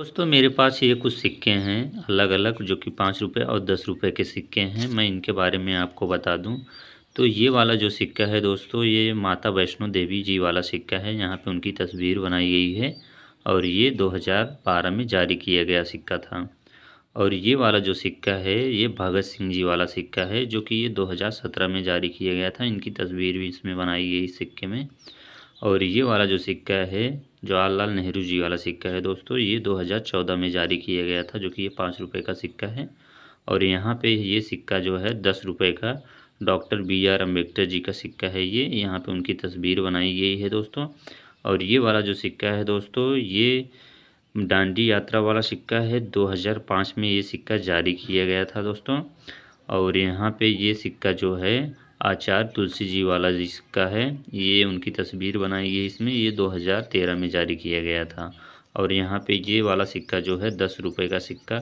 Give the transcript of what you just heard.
दोस्तों मेरे पास ये कुछ सिक्के हैं अलग अलग जो कि पाँच रुपये और दस रुपये के सिक्के हैं मैं इनके बारे में आपको बता दूं तो ये वाला जो सिक्का है दोस्तों ये माता वैष्णो देवी जी वाला सिक्का है यहाँ पे उनकी तस्वीर बनाई गई है और ये 2012 में जारी किया गया सिक्का था और ये वाला जो सिक्का है ये भगत सिंह जी वाला सिक्का है जो कि ये दो में जारी किया गया था इनकी तस्वीर भी इसमें बनाई गई सिक्के में और ये वाला जो सिक्का है जवाहरलाल नेहरू जी वाला सिक्का है दोस्तों ये 2014 में जारी किया गया था जो कि ये पाँच रुपये का सिक्का है और यहाँ पे ये सिक्का जो है दस रुपये का doctor B R Ambedkar ji का सिक्का है ये यहाँ पे उनकी तस्वीर बनाई गई है दोस्तों और ये वाला जो सिक्का है दोस्तों ये डांडी यात्रा वाला सिक्का है दो में ये सिक्का जारी किया गया था दोस्तों और यहाँ पर ये सिक्का जो है आचार्य तुलसी जी वाला जी है ये उनकी तस्वीर बनाई है इसमें ये 2013 में जारी किया गया था और यहाँ पे ये वाला सिक्का जो है दस रुपये का सिक्का